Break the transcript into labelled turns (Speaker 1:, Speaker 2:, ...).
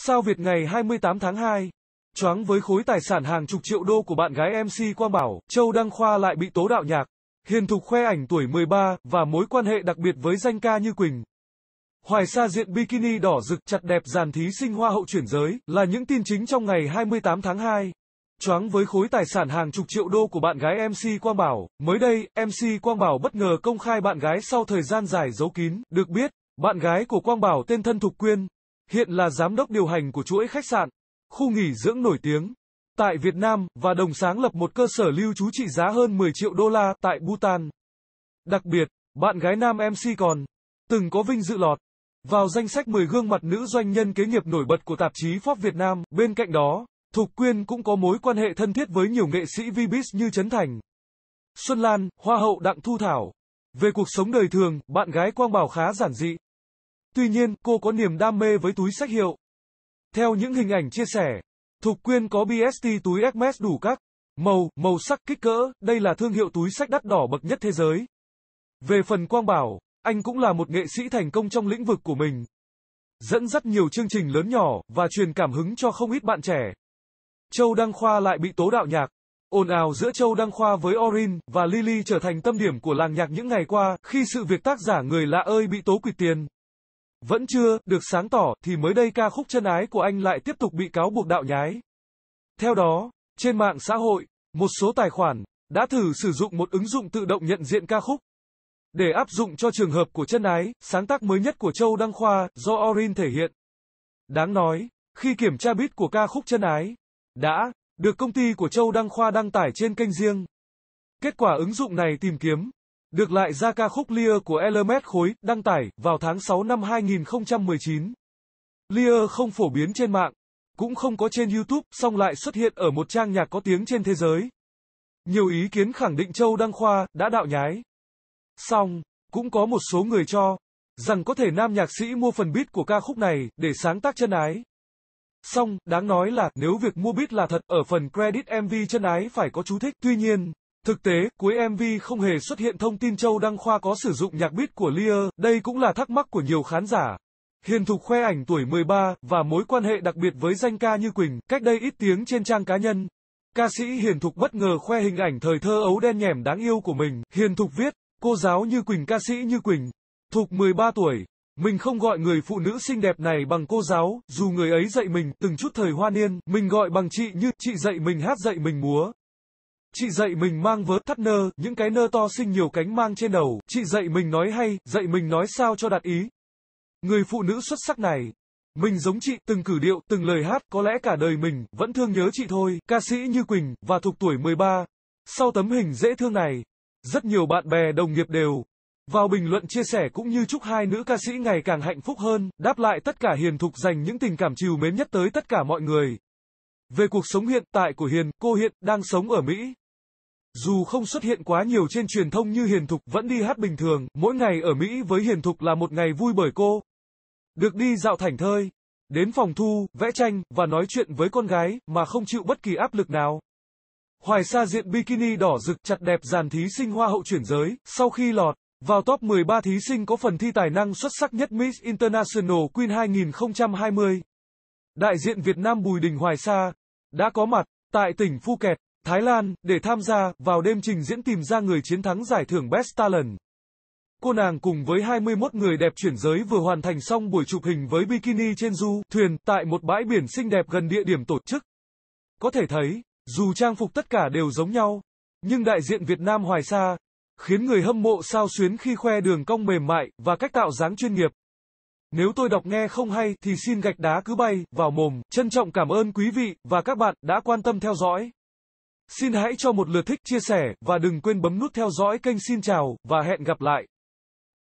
Speaker 1: Sao Việt ngày 28 tháng 2, choáng với khối tài sản hàng chục triệu đô của bạn gái MC Quang Bảo, Châu Đăng Khoa lại bị tố đạo nhạc. Hiền Thục khoe ảnh tuổi 13 và mối quan hệ đặc biệt với danh ca Như Quỳnh. Hoài Sa diện bikini đỏ rực chặt đẹp dàn thí sinh hoa hậu chuyển giới là những tin chính trong ngày 28 tháng 2. Choáng với khối tài sản hàng chục triệu đô của bạn gái MC Quang Bảo, mới đây, MC Quang Bảo bất ngờ công khai bạn gái sau thời gian dài giấu kín, được biết, bạn gái của Quang Bảo tên Thân Thục Quyên, hiện là giám đốc điều hành của chuỗi khách sạn, khu nghỉ dưỡng nổi tiếng tại Việt Nam và đồng sáng lập một cơ sở lưu trú trị giá hơn 10 triệu đô la tại Bhutan. Đặc biệt, bạn gái nam MC còn từng có vinh dự lọt vào danh sách 10 gương mặt nữ doanh nhân kế nghiệp nổi bật của tạp chí Forbes Việt Nam. Bên cạnh đó, Thục Quyên cũng có mối quan hệ thân thiết với nhiều nghệ sĩ Vbiz như Trấn Thành, Xuân Lan, Hoa hậu Đặng Thu Thảo. Về cuộc sống đời thường, bạn gái Quang Bảo khá giản dị. Tuy nhiên, cô có niềm đam mê với túi sách hiệu. Theo những hình ảnh chia sẻ, Thục Quyên có BST túi Hermes đủ các màu, màu sắc kích cỡ, đây là thương hiệu túi sách đắt đỏ bậc nhất thế giới. Về phần Quang Bảo, anh cũng là một nghệ sĩ thành công trong lĩnh vực của mình. Dẫn dắt nhiều chương trình lớn nhỏ và truyền cảm hứng cho không ít bạn trẻ. Châu Đăng Khoa lại bị tố đạo nhạc. Ồn ào giữa Châu Đăng Khoa với Orin và Lily trở thành tâm điểm của làng nhạc những ngày qua khi sự việc tác giả người lạ ơi bị tố quỵt tiền. Vẫn chưa được sáng tỏ thì mới đây ca khúc chân ái của anh lại tiếp tục bị cáo buộc đạo nhái. Theo đó, trên mạng xã hội, một số tài khoản đã thử sử dụng một ứng dụng tự động nhận diện ca khúc để áp dụng cho trường hợp của chân ái, sáng tác mới nhất của Châu Đăng Khoa do Orin thể hiện. Đáng nói, khi kiểm tra beat của ca khúc chân ái đã được công ty của Châu Đăng Khoa đăng tải trên kênh riêng. Kết quả ứng dụng này tìm kiếm được lại ra ca khúc Lear của Element khối, đăng tải, vào tháng 6 năm 2019. Lear không phổ biến trên mạng, cũng không có trên YouTube, song lại xuất hiện ở một trang nhạc có tiếng trên thế giới. Nhiều ý kiến khẳng định Châu Đăng Khoa đã đạo nhái. Song, cũng có một số người cho rằng có thể nam nhạc sĩ mua phần beat của ca khúc này để sáng tác chân ái. Song, đáng nói là nếu việc mua beat là thật, ở phần credit MV chân ái phải có chú thích. Tuy nhiên, Thực tế, cuối MV không hề xuất hiện thông tin Châu Đăng Khoa có sử dụng nhạc beat của Lear, đây cũng là thắc mắc của nhiều khán giả. Hiền Thục khoe ảnh tuổi 13 và mối quan hệ đặc biệt với danh ca Như Quỳnh, cách đây ít tiếng trên trang cá nhân. Ca sĩ Hiền Thục bất ngờ khoe hình ảnh thời thơ ấu đen nhẻm đáng yêu của mình. Hiền Thục viết, cô giáo Như Quỳnh ca sĩ Như Quỳnh, Thục 13 tuổi. Mình không gọi người phụ nữ xinh đẹp này bằng cô giáo, dù người ấy dạy mình, từng chút thời hoa niên, mình gọi bằng chị như, chị dạy mình hát dạy mình múa. Chị dạy mình mang vớ thắt nơ, những cái nơ to sinh nhiều cánh mang trên đầu, chị dạy mình nói hay, dạy mình nói sao cho đạt ý. Người phụ nữ xuất sắc này, mình giống chị, từng cử điệu, từng lời hát, có lẽ cả đời mình, vẫn thương nhớ chị thôi, ca sĩ Như Quỳnh, và thuộc tuổi 13. Sau tấm hình dễ thương này, rất nhiều bạn bè đồng nghiệp đều vào bình luận chia sẻ cũng như chúc hai nữ ca sĩ ngày càng hạnh phúc hơn, đáp lại tất cả hiền thục dành những tình cảm trìu mến nhất tới tất cả mọi người. Về cuộc sống hiện tại của Hiền, cô hiện đang sống ở Mỹ. Dù không xuất hiện quá nhiều trên truyền thông như Hiền Thục vẫn đi hát bình thường, mỗi ngày ở Mỹ với Hiền Thục là một ngày vui bởi cô. Được đi dạo thảnh thơi, đến phòng thu, vẽ tranh, và nói chuyện với con gái, mà không chịu bất kỳ áp lực nào. Hoài Sa diện bikini đỏ rực chặt đẹp dàn thí sinh hoa hậu chuyển giới, sau khi lọt vào top 13 thí sinh có phần thi tài năng xuất sắc nhất Miss International Queen 2020. Đại diện Việt Nam Bùi Đình Hoài Sa, đã có mặt tại tỉnh Phuket, Thái Lan để tham gia vào đêm trình diễn tìm ra người chiến thắng giải thưởng Best Talent. Cô nàng cùng với 21 người đẹp chuyển giới vừa hoàn thành xong buổi chụp hình với bikini trên du thuyền tại một bãi biển xinh đẹp gần địa điểm tổ chức. Có thể thấy, dù trang phục tất cả đều giống nhau, nhưng đại diện Việt Nam hoài xa, khiến người hâm mộ sao xuyến khi khoe đường cong mềm mại và cách tạo dáng chuyên nghiệp. Nếu tôi đọc nghe không hay thì xin gạch đá cứ bay vào mồm. Trân trọng cảm ơn quý vị và các bạn đã quan tâm theo dõi. Xin hãy cho một lượt thích, chia sẻ và đừng quên bấm nút theo dõi kênh xin chào và hẹn gặp lại.